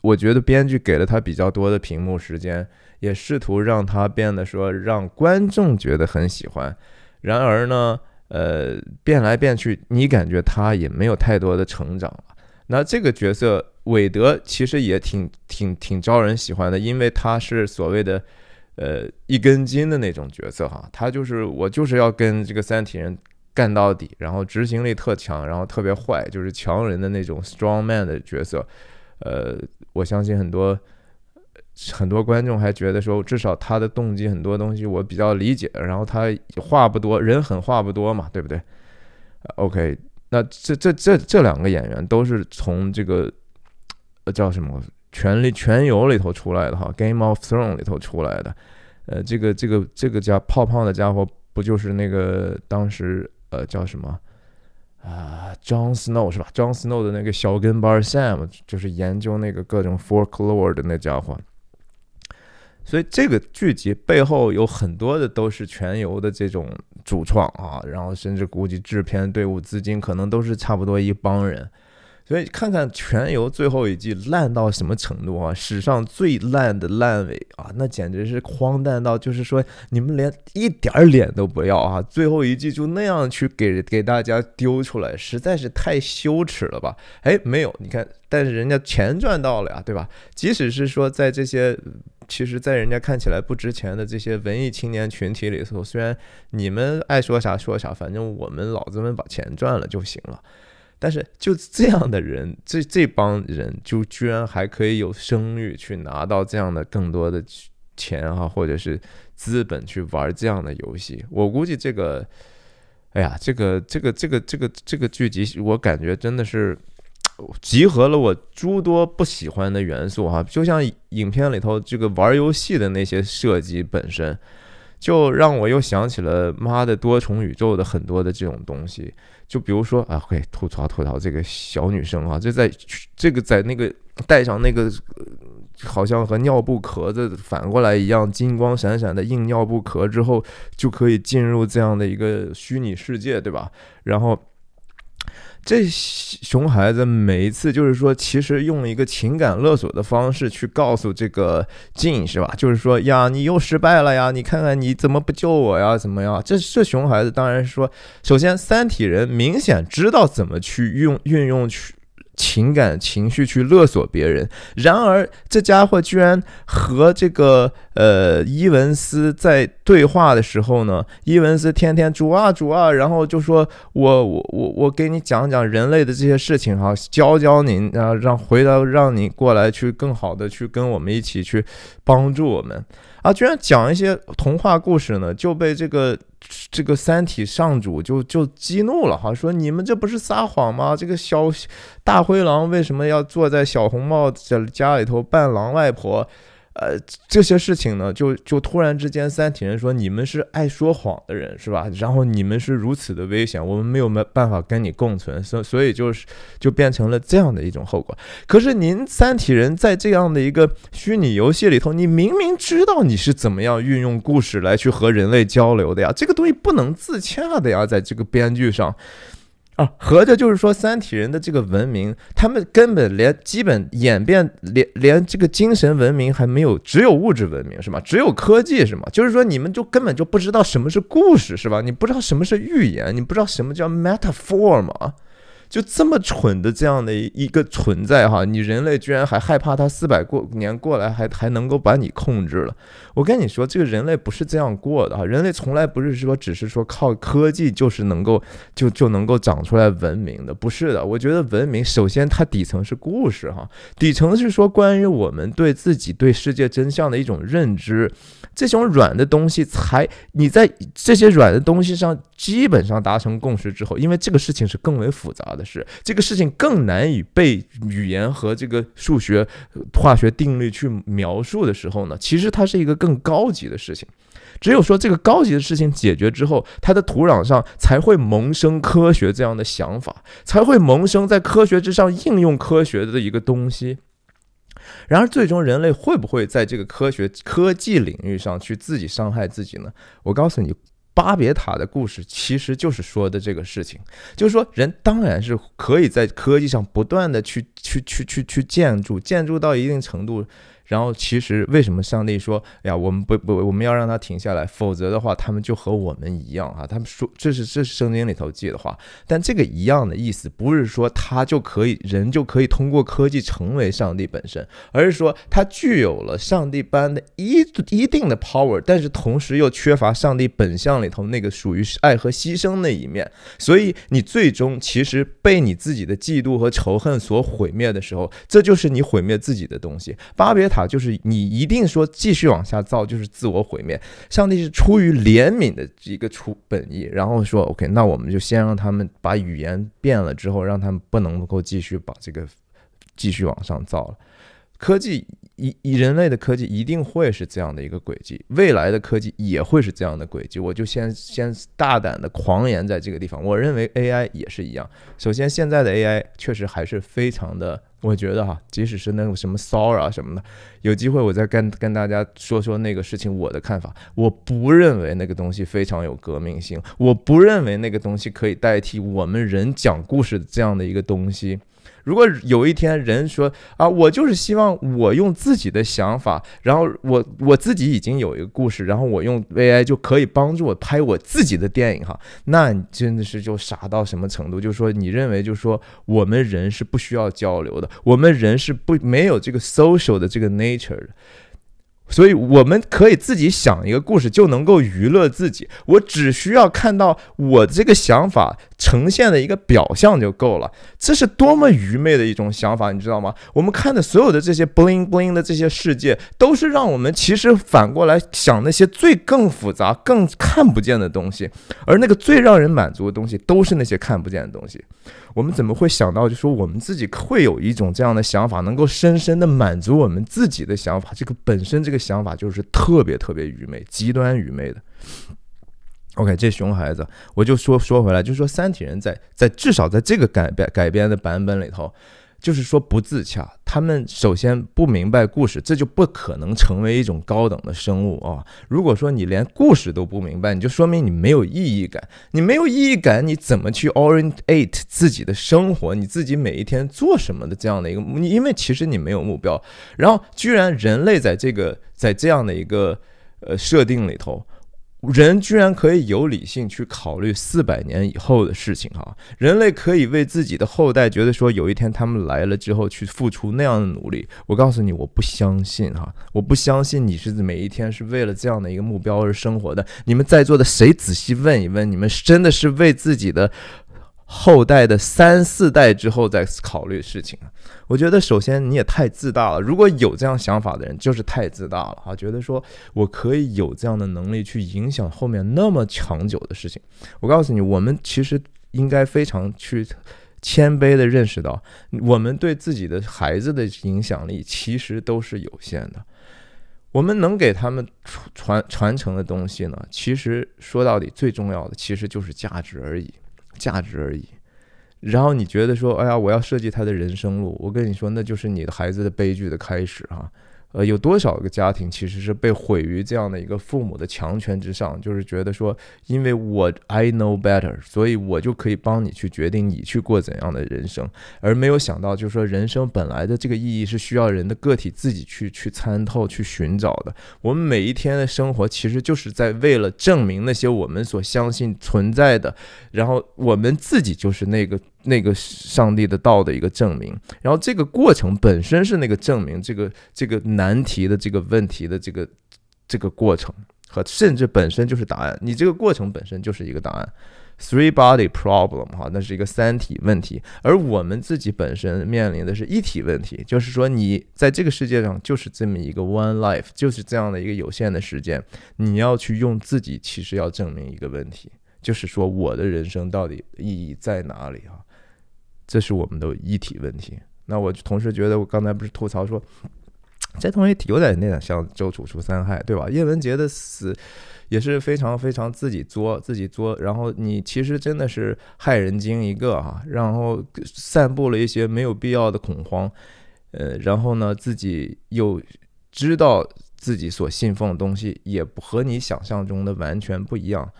我觉得编剧给了他比较多的屏幕时间，也试图让他变得说让观众觉得很喜欢。然而呢，呃，变来变去，你感觉他也没有太多的成长了。那这个角色韦德其实也挺挺挺招人喜欢的，因为他是所谓的。呃，一根筋的那种角色哈，他就是我就是要跟这个三体人干到底，然后执行力特强，然后特别坏，就是强人的那种 strong man 的角色。呃，我相信很多很多观众还觉得说，至少他的动机很多东西我比较理解，然后他话不多，人狠话不多嘛，对不对？OK，那这这这这两个演员都是从这个叫什么？权力全游里头出来的哈，《Game of Thrones》里头出来的，呃，这个这个这个叫胖胖的家伙不就是那个当时呃叫什么啊，John Snow 是吧？John Snow 的那个小跟班 Sam，就是研究那个各种 folklore 的那家伙。所以这个剧集背后有很多的都是全游的这种主创啊，然后甚至估计制片队伍、资金可能都是差不多一帮人。所以看看《全游》最后一季烂到什么程度啊！史上最烂的烂尾啊！那简直是荒诞到，就是说你们连一点脸都不要啊！最后一季就那样去给给大家丢出来，实在是太羞耻了吧？哎，没有，你看，但是人家钱赚到了呀，对吧？即使是说在这些，其实，在人家看起来不值钱的这些文艺青年群体里头，虽然你们爱说啥说啥，反正我们老子们把钱赚了就行了。但是就这样的人，这这帮人就居然还可以有声誉去拿到这样的更多的钱啊，或者是资本去玩这样的游戏。我估计这个，哎呀，这个这个这个这个这个剧集，我感觉真的是集合了我诸多不喜欢的元素哈。就像影片里头这个玩游戏的那些设计本身。就让我又想起了妈的多重宇宙的很多的这种东西，就比如说啊，可以吐槽吐槽这个小女生啊，就在这个在那个带上那个好像和尿布壳子反过来一样金光闪闪的硬尿布壳之后，就可以进入这样的一个虚拟世界，对吧？然后。这熊孩子每一次就是说，其实用一个情感勒索的方式去告诉这个静，是吧？就是说呀，你又失败了呀，你看看你怎么不救我呀？怎么样？这这熊孩子当然说，首先三体人明显知道怎么去用运用去。情感情绪去勒索别人，然而这家伙居然和这个呃伊文斯在对话的时候呢，伊文斯天天主啊主啊，然后就说：“我我我我给你讲讲人类的这些事情哈，教教您啊，让回到让你过来去更好的去跟我们一起去帮助我们。”他居然讲一些童话故事呢，就被这个这个三体上主就就激怒了哈，说你们这不是撒谎吗？这个小大灰狼为什么要坐在小红帽家里头扮狼外婆？呃，这些事情呢，就就突然之间，三体人说你们是爱说谎的人，是吧？然后你们是如此的危险，我们没有没办法跟你共存，所所以就是就变成了这样的一种后果。可是您三体人在这样的一个虚拟游戏里头，你明明知道你是怎么样运用故事来去和人类交流的呀，这个东西不能自洽的呀，在这个编剧上。啊，合着就是说三体人的这个文明，他们根本连基本演变，连连这个精神文明还没有，只有物质文明是吗？只有科技是吗？就是说你们就根本就不知道什么是故事是吧？你不知道什么是预言，你不知道什么叫 metaphor 吗？就这么蠢的这样的一个存在哈，你人类居然还害怕他四百过年过来还还能够把你控制了？我跟你说，这个人类不是这样过的哈，人类从来不是说只是说靠科技就是能够就就能够长出来文明的，不是的。我觉得文明首先它底层是故事哈，底层是说关于我们对自己对世界真相的一种认知，这种软的东西才你在这些软的东西上基本上达成共识之后，因为这个事情是更为复杂的。的是这个事情更难以被语言和这个数学、化学定律去描述的时候呢，其实它是一个更高级的事情。只有说这个高级的事情解决之后，它的土壤上才会萌生科学这样的想法，才会萌生在科学之上应用科学的一个东西。然而，最终人类会不会在这个科学、科技领域上去自己伤害自己呢？我告诉你。巴别塔的故事其实就是说的这个事情，就是说人当然是可以在科技上不断的去去去去去建筑，建筑到一定程度。然后，其实为什么上帝说：“哎呀，我们不不，我们要让他停下来，否则的话，他们就和我们一样啊。”他们说：“这是这是圣经里头记的话。”但这个一样的意思，不是说他就可以人就可以通过科技成为上帝本身，而是说他具有了上帝般的、一一定的 power，但是同时又缺乏上帝本相里头那个属于爱和牺牲那一面。所以，你最终其实被你自己的嫉妒和仇恨所毁灭的时候，这就是你毁灭自己的东西。巴别塔。啊，就是你一定说继续往下造，就是自我毁灭。上帝是出于怜悯的一个出本意，然后说 OK，那我们就先让他们把语言变了之后，让他们不能够继续把这个继续往上造了。科技以以人类的科技一定会是这样的一个轨迹，未来的科技也会是这样的轨迹。我就先先大胆的狂言在这个地方，我认为 AI 也是一样。首先，现在的 AI 确实还是非常的。我觉得哈，即使是那种什么骚扰什么的，有机会我再跟跟大家说说那个事情我的看法。我不认为那个东西非常有革命性，我不认为那个东西可以代替我们人讲故事这样的一个东西。如果有一天人说啊，我就是希望我用自己的想法，然后我我自己已经有一个故事，然后我用 AI 就可以帮助我拍我自己的电影哈，那真的是就傻到什么程度？就是说，你认为就是说我们人是不需要交流的，我们人是不没有这个 social 的这个 nature 的。所以我们可以自己想一个故事，就能够娱乐自己。我只需要看到我这个想法呈现的一个表象就够了。这是多么愚昧的一种想法，你知道吗？我们看的所有的这些 bling bling 的这些世界，都是让我们其实反过来想那些最更复杂、更看不见的东西。而那个最让人满足的东西，都是那些看不见的东西。我们怎么会想到，就说我们自己会有一种这样的想法，能够深深的满足我们自己的想法？这个本身这个想法就是特别特别愚昧、极端愚昧的。OK，这熊孩子，我就说说回来，就说三体人在在至少在这个改编改编的版本里头。就是说不自洽，他们首先不明白故事，这就不可能成为一种高等的生物啊！如果说你连故事都不明白，你就说明你没有意义感，你没有意义感，你怎么去 orientate 自己的生活？你自己每一天做什么的这样的一个你，因为其实你没有目标，然后居然人类在这个在这样的一个呃设定里头。人居然可以有理性去考虑四百年以后的事情啊！人类可以为自己的后代觉得说有一天他们来了之后去付出那样的努力，我告诉你，我不相信哈，我不相信你是每一天是为了这样的一个目标而生活的。你们在座的谁仔细问一问，你们真的是为自己的？后代的三四代之后再考虑事情啊！我觉得首先你也太自大了。如果有这样想法的人，就是太自大了啊！觉得说我可以有这样的能力去影响后面那么长久的事情。我告诉你，我们其实应该非常去谦卑的认识到，我们对自己的孩子的影响力其实都是有限的。我们能给他们传传承的东西呢，其实说到底最重要的其实就是价值而已。价值而已，然后你觉得说，哎呀，我要设计他的人生路，我跟你说，那就是你的孩子的悲剧的开始啊。呃，有多少个家庭其实是被毁于这样的一个父母的强权之上？就是觉得说，因为我 I know better，所以我就可以帮你去决定你去过怎样的人生，而没有想到，就是说，人生本来的这个意义是需要人的个体自己去去参透、去寻找的。我们每一天的生活，其实就是在为了证明那些我们所相信存在的，然后我们自己就是那个。那个上帝的道的一个证明，然后这个过程本身是那个证明这个这个难题的这个问题的这个这个过程，和甚至本身就是答案。你这个过程本身就是一个答案。Three body problem，哈，那是一个三体问题，而我们自己本身面临的是一体问题。就是说，你在这个世界上就是这么一个 one life，就是这样的一个有限的时间，你要去用自己，其实要证明一个问题，就是说我的人生到底意义在哪里啊？这是我们的一体问题。那我同时觉得，我刚才不是吐槽说，这东西有点那点像周楚除三害，对吧？叶文洁的死也是非常非常自己作，自己作。然后你其实真的是害人精一个啊！然后散布了一些没有必要的恐慌，呃，然后呢，自己又知道自己所信奉的东西也不和你想象中的完全不一样。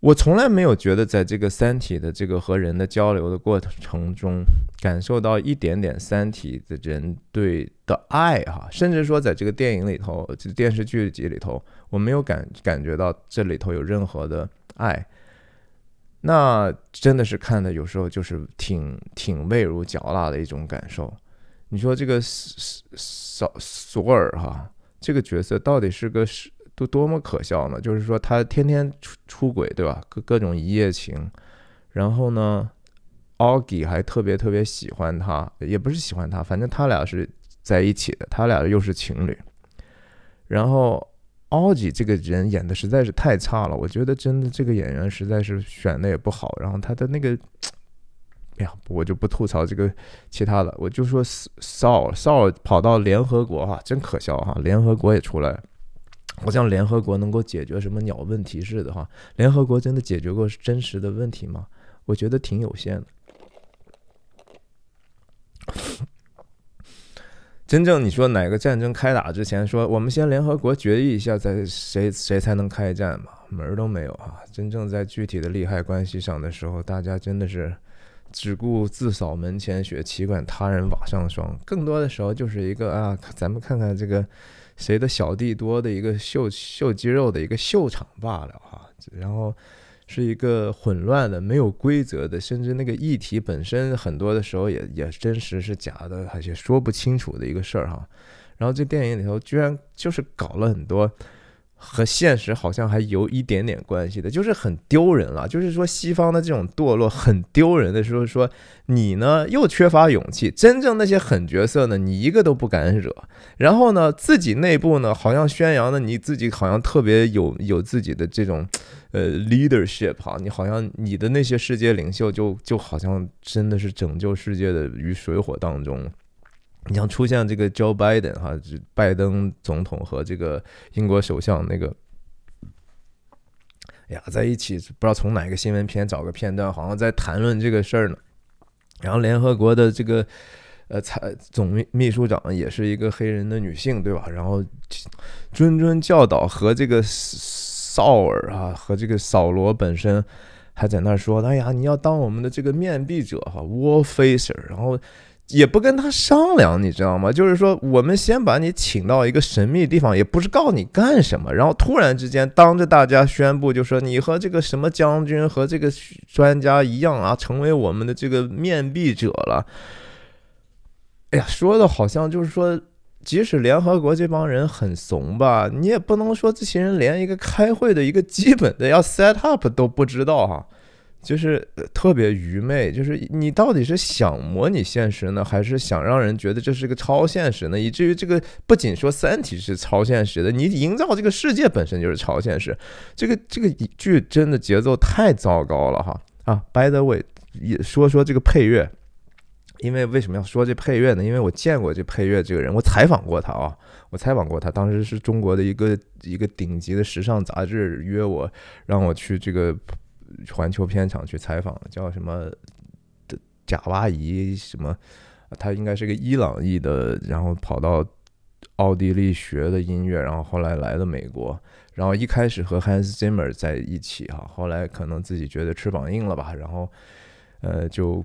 我从来没有觉得，在这个《三体》的这个和人的交流的过程中，感受到一点点《三体》的人对的爱哈，甚至说，在这个电影里头、这电视剧集里头，我没有感感觉到这里头有任何的爱。那真的是看的有时候就是挺挺味如嚼蜡的一种感受。你说这个索索索尔哈这个角色到底是个是？都多么可笑呢？就是说他天天出出轨，对吧？各各种一夜情，然后呢，奥 e 还特别特别喜欢他，也不是喜欢他，反正他俩是在一起的，他俩又是情侣。然后奥 e 这个人演的实在是太差了，我觉得真的这个演员实在是选的也不好。然后他的那个，哎呀，我就不吐槽这个其他的，我就说 Saul Saul 跑到联合国哈，真可笑哈，联合国也出来。我像联合国能够解决什么鸟问题似的哈？联合国真的解决过真实的问题吗？我觉得挺有限的。真正你说哪个战争开打之前说我们先联合国决议一下，在谁谁才能开战嘛？门儿都没有啊！真正在具体的利害关系上的时候，大家真的是只顾自扫门前雪，岂管他人瓦上霜。更多的时候就是一个啊，咱们看看这个。谁的小弟多的一个秀秀肌肉的一个秀场罢了哈，然后是一个混乱的、没有规则的，甚至那个议题本身很多的时候也也真实是假的，而且说不清楚的一个事儿哈。然后这电影里头居然就是搞了很多。和现实好像还有一点点关系的，就是很丢人了。就是说西方的这种堕落很丢人的时候，说，你呢又缺乏勇气，真正那些狠角色呢，你一个都不敢惹。然后呢，自己内部呢，好像宣扬的你自己好像特别有有自己的这种呃 leadership 哈，你好像你的那些世界领袖就就好像真的是拯救世界的于水火当中。你像出现这个 Joe Biden 哈，就拜登总统和这个英国首相那个，哎呀，在一起不知道从哪个新闻片找个片段，好像在谈论这个事儿呢。然后联合国的这个呃，财总秘书长也是一个黑人的女性，对吧？然后谆谆教导和这个扫尔啊，和这个扫罗本身还在那说：“哎呀，你要当我们的这个面壁者哈，War Faceer。”然后。也不跟他商量，你知道吗？就是说，我们先把你请到一个神秘地方，也不知告你干什么，然后突然之间当着大家宣布，就说你和这个什么将军和这个专家一样啊，成为我们的这个面壁者了。哎呀，说的好像就是说，即使联合国这帮人很怂吧，你也不能说这些人连一个开会的一个基本的要 set up 都不知道哈。就是特别愚昧，就是你到底是想模拟现实呢，还是想让人觉得这是个超现实呢？以至于这个不仅说《三体》是超现实的，你营造这个世界本身就是超现实。这个这个剧真的节奏太糟糕了哈！啊，By the way，也说说这个配乐，因为为什么要说这配乐呢？因为我见过这配乐这个人，我采访过他啊，我采访过他，当时是中国的一个一个顶级的时尚杂志约我，让我去这个。环球片场去采访，叫什么贾巴伊？什么？他应该是个伊朗裔的，然后跑到奥地利学的音乐，然后后来来了美国，然后一开始和汉斯· e r 在一起哈，后来可能自己觉得翅膀硬了吧，然后呃就。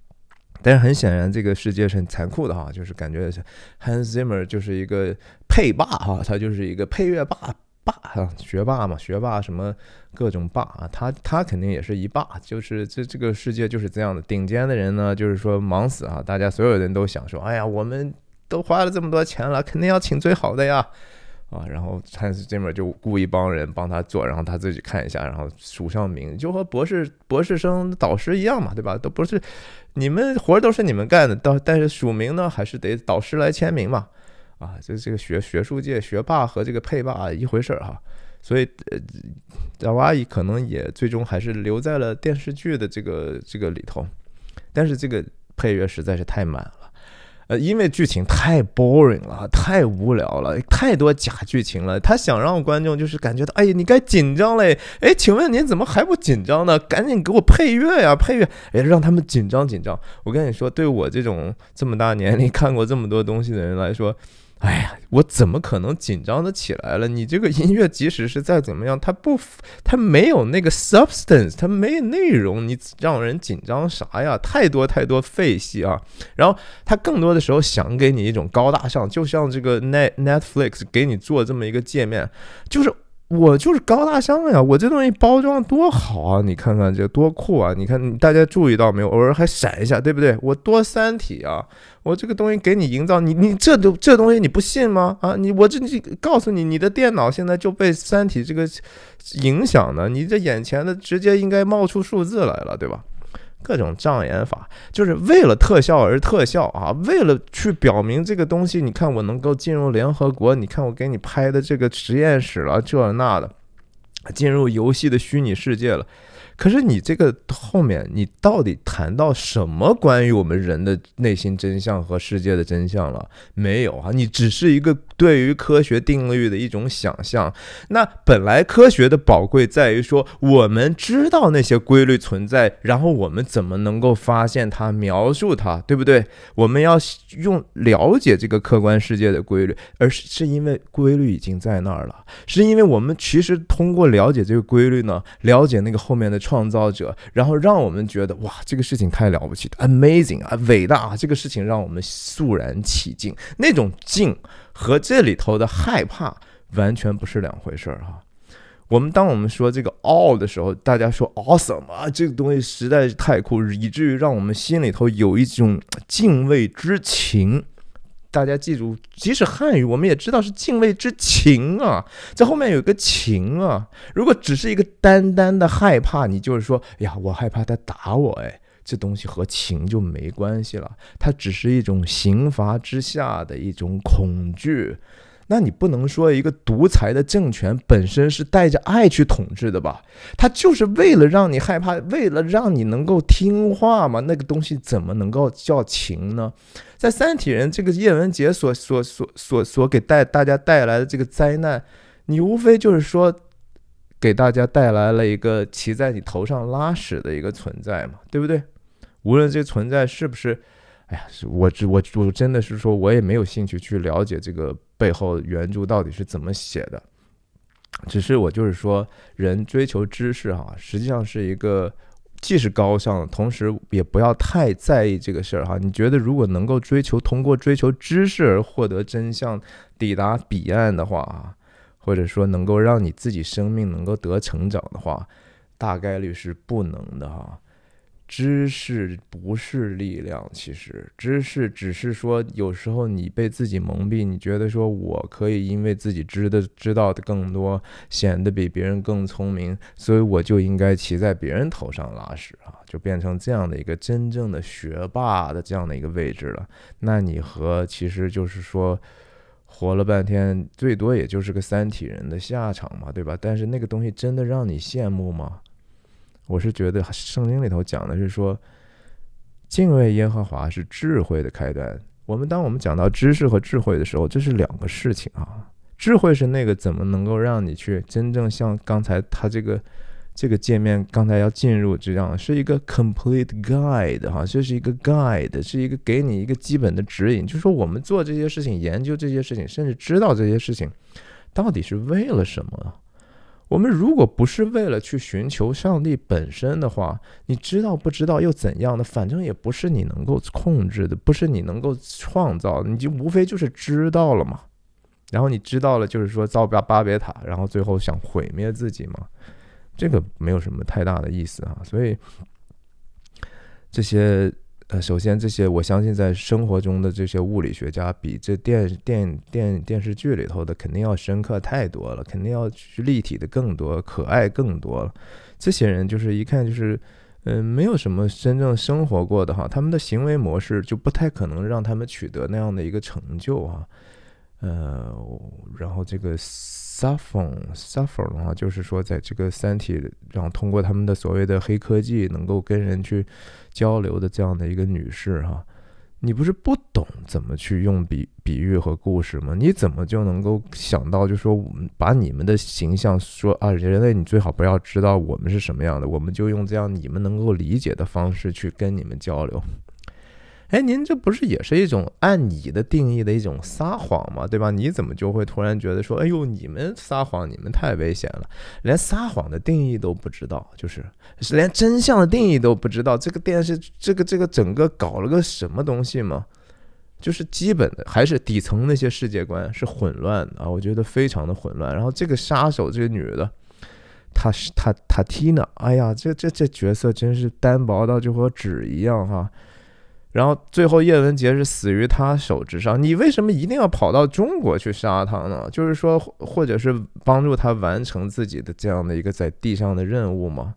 但是很显然，这个世界是很残酷的哈，就是感觉 Hans Zimmer 就是一个配霸哈，他就是一个配乐霸霸哈，学霸嘛，学霸什么各种霸啊，他他肯定也是一霸，就是这这个世界就是这样的，顶尖的人呢，就是说忙死啊，大家所有人都想说，哎呀，我们都花了这么多钱了，肯定要请最好的呀。啊，然后司这面就雇一帮人帮他做，然后他自己看一下，然后署上名，就和博士、博士生导师一样嘛，对吧？都不是，你们活都是你们干的，但但是署名呢，还是得导师来签名嘛。啊，这这个学学术界学霸和这个配霸一回事哈。所以呃，老阿姨可能也最终还是留在了电视剧的这个这个里头，但是这个配乐实在是太慢了。呃，因为剧情太 boring 了，太无聊了，太多假剧情了。他想让观众就是感觉到，哎呀，你该紧张嘞！哎，请问您怎么还不紧张呢？赶紧给我配乐呀，配乐，哎，让他们紧张紧张。我跟你说，对我这种这么大年龄看过这么多东西的人来说。哎呀，我怎么可能紧张的起来了？你这个音乐即使是再怎么样，它不，它没有那个 substance，它没有内容，你让人紧张啥呀？太多太多废戏啊！然后它更多的时候想给你一种高大上，就像这个 net Netflix 给你做这么一个界面，就是。我就是高大上呀！我这东西包装多好啊，你看看这多酷啊！你看大家注意到没有？偶尔还闪一下，对不对？我多三体啊！我这个东西给你营造，你你这都这东西你不信吗？啊，你我这告诉你，你的电脑现在就被三体这个影响呢，你这眼前的直接应该冒出数字来了，对吧？各种障眼法，就是为了特效而特效啊！为了去表明这个东西，你看我能够进入联合国，你看我给你拍的这个实验室了，这那的，进入游戏的虚拟世界了。可是你这个后面，你到底谈到什么关于我们人的内心真相和世界的真相了没有啊？你只是一个对于科学定律的一种想象。那本来科学的宝贵在于说，我们知道那些规律存在，然后我们怎么能够发现它、描述它，对不对？我们要用了解这个客观世界的规律，而是是因为规律已经在那儿了，是因为我们其实通过了解这个规律呢，了解那个后面的。创造者，然后让我们觉得哇，这个事情太了不起，amazing 啊，伟大啊！这个事情让我们肃然起敬，那种敬和这里头的害怕完全不是两回事儿哈。我们当我们说这个 a l l 的时候，大家说 awesome 啊，这个东西实在是太酷，以至于让我们心里头有一种敬畏之情。大家记住，即使汉语，我们也知道是敬畏之情啊。这后面有一个情啊。如果只是一个单单的害怕，你就是说，哎呀，我害怕他打我，哎，这东西和情就没关系了。它只是一种刑罚之下的一种恐惧。那你不能说一个独裁的政权本身是带着爱去统治的吧？他就是为了让你害怕，为了让你能够听话嘛？那个东西怎么能够叫情呢？在三体人这个叶文洁所所所所所给带大家带来的这个灾难，你无非就是说给大家带来了一个骑在你头上拉屎的一个存在嘛，对不对？无论这存在是不是。哎呀，我这我我真的是说，我也没有兴趣去了解这个背后原著到底是怎么写的。只是我就是说，人追求知识哈，实际上是一个既是高尚，同时也不要太在意这个事儿哈。你觉得如果能够追求通过追求知识而获得真相、抵达彼岸的话啊，或者说能够让你自己生命能够得成长的话，大概率是不能的哈。知识不是力量，其实知识只是说，有时候你被自己蒙蔽，你觉得说我可以因为自己知的知道的更多，显得比别人更聪明，所以我就应该骑在别人头上拉屎啊，就变成这样的一个真正的学霸的这样的一个位置了。那你和其实就是说，活了半天，最多也就是个三体人的下场嘛，对吧？但是那个东西真的让你羡慕吗？我是觉得圣经里头讲的是说，敬畏耶和华是智慧的开端。我们当我们讲到知识和智慧的时候，这是两个事情啊。智慧是那个怎么能够让你去真正像刚才他这个这个界面刚才要进入这样，是一个 complete guide 哈，这是一个 guide，是一个给你一个基本的指引。就是说，我们做这些事情、研究这些事情，甚至知道这些事情，到底是为了什么？我们如果不是为了去寻求上帝本身的话，你知道不知道又怎样呢？反正也不是你能够控制的，不是你能够创造的，你就无非就是知道了嘛。然后你知道了，就是说造巴巴别塔，然后最后想毁灭自己嘛，这个没有什么太大的意思啊。所以这些。呃，首先这些我相信，在生活中的这些物理学家，比这电电电电视剧里头的肯定要深刻太多了，肯定要去立体的更多，可爱更多了。这些人就是一看就是，嗯，没有什么真正生活过的哈，他们的行为模式就不太可能让他们取得那样的一个成就啊。呃，然后这个 Suffer Suffer 的话，就是说在这个三体，然后通过他们的所谓的黑科技，能够跟人去。交流的这样的一个女士哈，你不是不懂怎么去用比比喻和故事吗？你怎么就能够想到就说我们把你们的形象说啊，人类你最好不要知道我们是什么样的，我们就用这样你们能够理解的方式去跟你们交流。哎，您这不是也是一种按你的定义的一种撒谎吗？对吧？你怎么就会突然觉得说，哎呦，你们撒谎，你们太危险了，连撒谎的定义都不知道，就是是连真相的定义都不知道。这个电视，这个这个整个搞了个什么东西吗？就是基本的还是底层那些世界观是混乱的啊，我觉得非常的混乱。然后这个杀手，这个女的，她是她她 Tina，哎呀，这这这角色真是单薄到就和纸一样哈。然后最后叶文杰是死于他手之上，你为什么一定要跑到中国去杀他呢？就是说，或者是帮助他完成自己的这样的一个在地上的任务吗？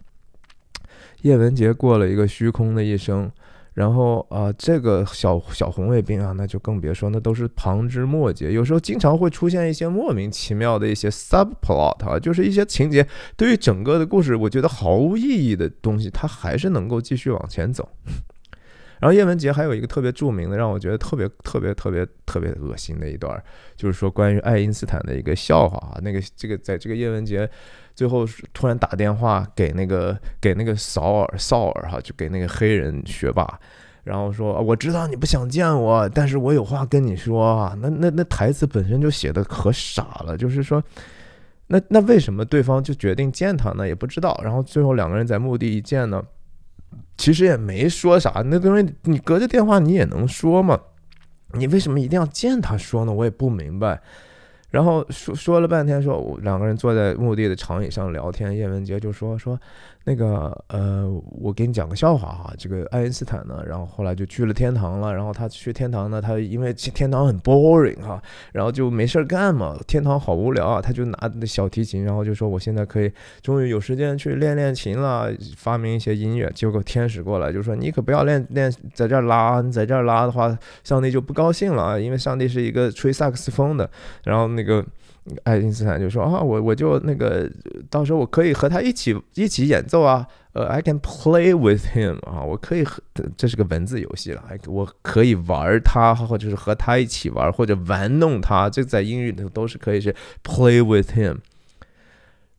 叶文杰过了一个虚空的一生，然后啊，这个小小红卫兵啊，那就更别说，那都是旁枝末节。有时候经常会出现一些莫名其妙的一些 subplot 啊，就是一些情节对于整个的故事，我觉得毫无意义的东西，它还是能够继续往前走。然后叶文洁还有一个特别著名的，让我觉得特别特别特别特别恶心的一段，就是说关于爱因斯坦的一个笑话啊。那个这个在这个叶文洁最后突然打电话给那个给那个扫尔扫尔哈，就给那个黑人学霸，然后说我知道你不想见我，但是我有话跟你说啊。那那那台词本身就写的可傻了，就是说那那为什么对方就决定见他呢？也不知道。然后最后两个人在墓地一见呢。其实也没说啥，那东西你隔着电话你也能说嘛？你为什么一定要见他说呢？我也不明白。然后说说了半天，说两个人坐在墓地的长椅上聊天，叶文洁就说说。那个呃，我给你讲个笑话哈，这个爱因斯坦呢，然后后来就去了天堂了。然后他去天堂呢，他因为天堂很 boring 哈，然后就没事儿干嘛，天堂好无聊啊。他就拿那小提琴，然后就说我现在可以终于有时间去练练琴了，发明一些音乐。结果天使过来就说你可不要练练，在这儿拉，你在这儿拉的话，上帝就不高兴了啊，因为上帝是一个吹萨克斯风的。然后那个。爱因斯坦就说啊，我我就那个，到时候我可以和他一起一起演奏啊，呃，I can play with him 啊，我可以和这是个文字游戏了，我可以玩他，或者就是和他一起玩或者玩弄他，这在英语里头都是可以是 play with him。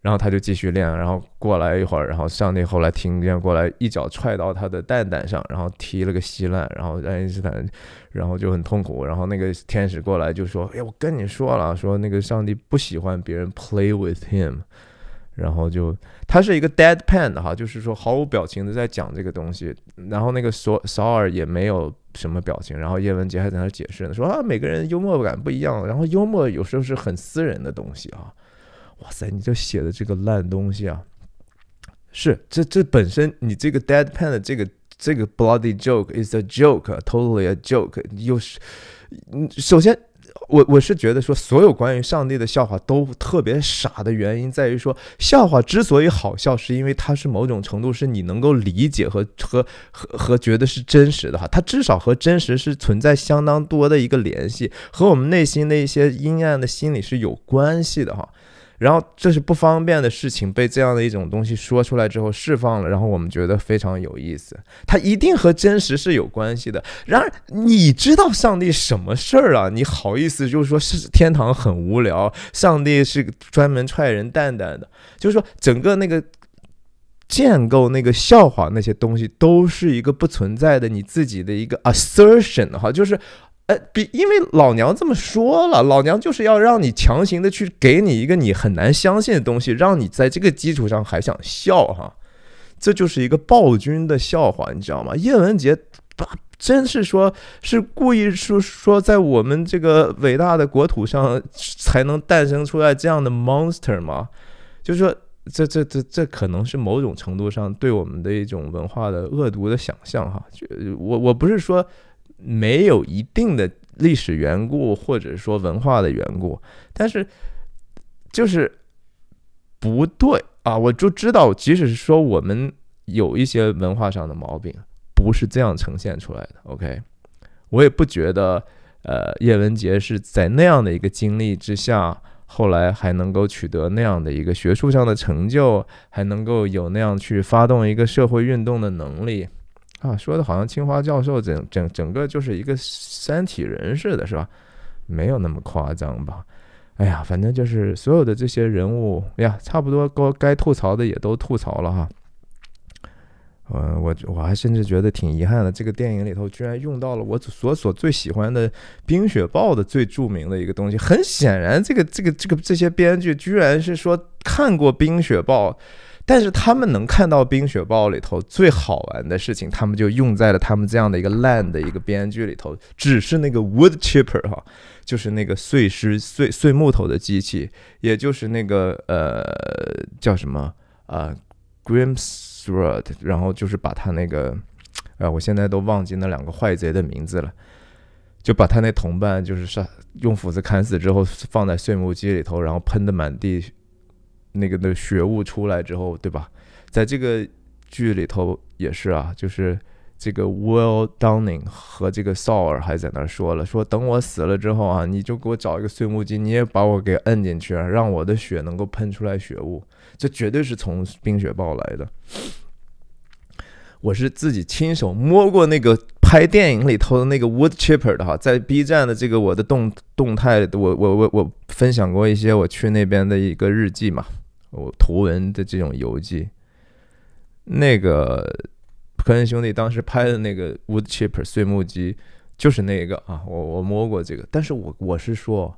然后他就继续练，然后过来一会儿，然后上帝后来听见过来，一脚踹到他的蛋蛋上，然后踢了个稀烂，然后爱因斯坦，然后就很痛苦，然后那个天使过来就说：“哎，我跟你说了，说那个上帝不喜欢别人 play with him。”然后就，他是一个 deadpan 的哈，就是说毫无表情的在讲这个东西。然后那个索索尔也没有什么表情。然后叶文洁还在那解释呢，说啊，每个人幽默感不一样，然后幽默有时候是很私人的东西啊。哇塞，你这写的这个烂东西啊！是这这本身，你这个 deadpan 的这个这个 bloody joke is a joke totally a joke。又嗯，首先，我我是觉得说，所有关于上帝的笑话都特别傻的原因在于说，笑话之所以好笑，是因为它是某种程度是你能够理解和和和和觉得是真实的哈，它至少和真实是存在相当多的一个联系，和我们内心的一些阴暗的心理是有关系的哈。然后这是不方便的事情，被这样的一种东西说出来之后释放了，然后我们觉得非常有意思。它一定和真实是有关系的。然而你知道上帝什么事儿啊？你好意思就是说是天堂很无聊，上帝是专门踹人蛋蛋的。就是说整个那个建构、那个笑话那些东西都是一个不存在的，你自己的一个 assertion 哈，就是。哎，比因为老娘这么说了，老娘就是要让你强行的去给你一个你很难相信的东西，让你在这个基础上还想笑哈，这就是一个暴君的笑话，你知道吗？叶文杰，真是说，是故意说说在我们这个伟大的国土上才能诞生出来这样的 monster 吗？就是说，这这这这可能是某种程度上对我们的一种文化的恶毒的想象哈。我我不是说。没有一定的历史缘故，或者说文化的缘故，但是就是不对啊！我就知道，即使是说我们有一些文化上的毛病，不是这样呈现出来的。OK，我也不觉得，呃，叶文洁是在那样的一个经历之下，后来还能够取得那样的一个学术上的成就，还能够有那样去发动一个社会运动的能力。啊，说的好像清华教授整整整个就是一个三体人似的，是吧？没有那么夸张吧？哎呀，反正就是所有的这些人物，哎呀，差不多该该吐槽的也都吐槽了哈。嗯，我我还甚至觉得挺遗憾的，这个电影里头居然用到了我所所最喜欢的《冰雪暴》的最著名的一个东西。很显然，这个这个这个这些编剧居然是说看过《冰雪暴》。但是他们能看到《冰雪暴》里头最好玩的事情，他们就用在了他们这样的一个烂的一个编剧里头。只是那个 wood chipper 哈，就是那个碎尸碎碎木头的机器，也就是那个呃叫什么呃 g r i m s w o r t 然后就是把他那个，呃我现在都忘记那两个坏贼的名字了，就把他那同伴就是杀用斧子砍死之后放在碎木机里头，然后喷的满地。那个那血雾出来之后，对吧？在这个剧里头也是啊，就是这个 Will Downing 和这个 Saur 还在那儿说了说，等我死了之后啊，你就给我找一个碎木机，你也把我给摁进去，让我的血能够喷出来血雾。这绝对是从冰雪暴来的。我是自己亲手摸过那个拍电影里头的那个 Wood Chipper 的哈，在 B 站的这个我的动动态，我我我我分享过一些我去那边的一个日记嘛。我图文的这种游记。那个科恩兄弟当时拍的那个 Wood Chipper 碎木机，就是那个啊，我我摸过这个，但是我我是说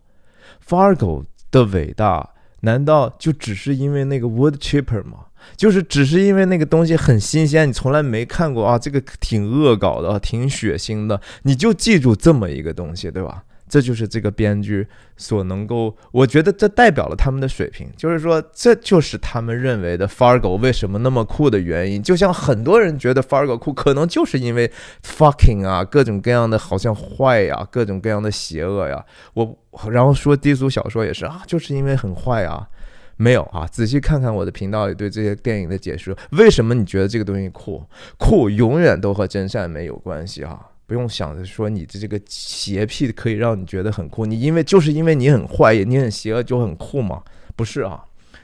，Fargo 的伟大难道就只是因为那个 Wood Chipper 吗？就是只是因为那个东西很新鲜，你从来没看过啊，这个挺恶搞的，挺血腥的，你就记住这么一个东西，对吧？这就是这个编剧所能够，我觉得这代表了他们的水平。就是说，这就是他们认为的 Fargo 为什么那么酷的原因。就像很多人觉得 Fargo 酷，可能就是因为 fucking 啊，各种各样的好像坏呀，各种各样的邪恶呀。我然后说低俗小说也是啊，就是因为很坏啊。没有啊，仔细看看我的频道里对这些电影的解释，为什么你觉得这个东西酷？酷永远都和真善美有关系哈。不用想着说你的这个邪癖可以让你觉得很酷，你因为就是因为你很坏，你很邪恶就很酷吗？不是啊，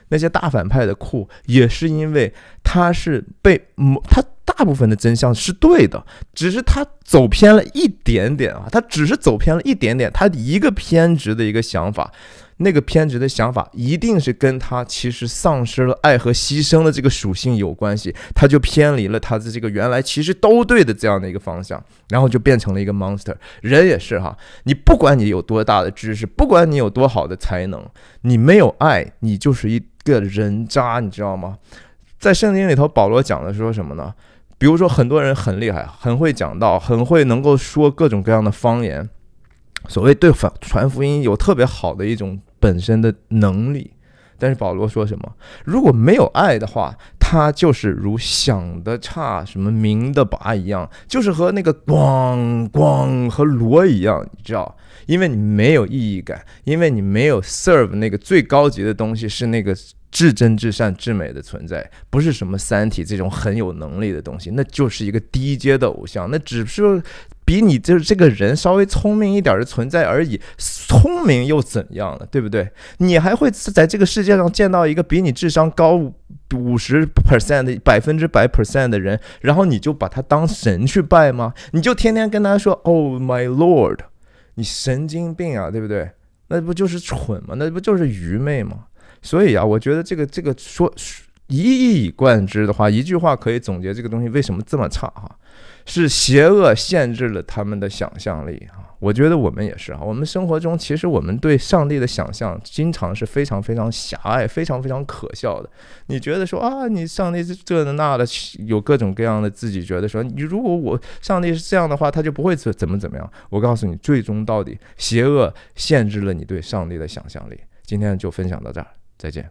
那些大反派的酷也是因为他是被，他大部分的真相是对的，只是他走偏了一点点啊，他只是走偏了一点点，他一个偏执的一个想法。那个偏执的想法一定是跟他其实丧失了爱和牺牲的这个属性有关系，他就偏离了他的这个原来其实都对的这样的一个方向，然后就变成了一个 monster。人也是哈，你不管你有多大的知识，不管你有多好的才能，你没有爱，你就是一个人渣，你知道吗？在圣经里头，保罗讲的说什么呢？比如说很多人很厉害，很会讲道，很会能够说各种各样的方言。所谓对反传福音有特别好的一种本身的能力，但是保罗说什么？如果没有爱的话，他就是如响的差什么鸣的拔一样，就是和那个咣咣和锣一样，你知道？因为你没有意义感，因为你没有 serve 那个最高级的东西，是那个。至真至善至美的存在，不是什么三体这种很有能力的东西，那就是一个低阶的偶像，那只是比你这这个人稍微聪明一点的存在而已。聪明又怎样呢？对不对？你还会在这个世界上见到一个比你智商高五十 percent 百分之百 percent 的人，然后你就把他当神去拜吗？你就天天跟他说 “Oh my lord”，你神经病啊，对不对？那不就是蠢吗？那不就是愚昧吗？所以啊，我觉得这个这个说一以贯之的话，一句话可以总结这个东西为什么这么差啊？是邪恶限制了他们的想象力啊！我觉得我们也是啊，我们生活中其实我们对上帝的想象经常是非常非常狭隘、非常非常可笑的。你觉得说啊，你上帝这的那的，有各种各样的自己觉得说，你如果我上帝是这样的话，他就不会怎怎么怎么样。我告诉你，最终到底邪恶限制了你对上帝的想象力。今天就分享到这儿。再见。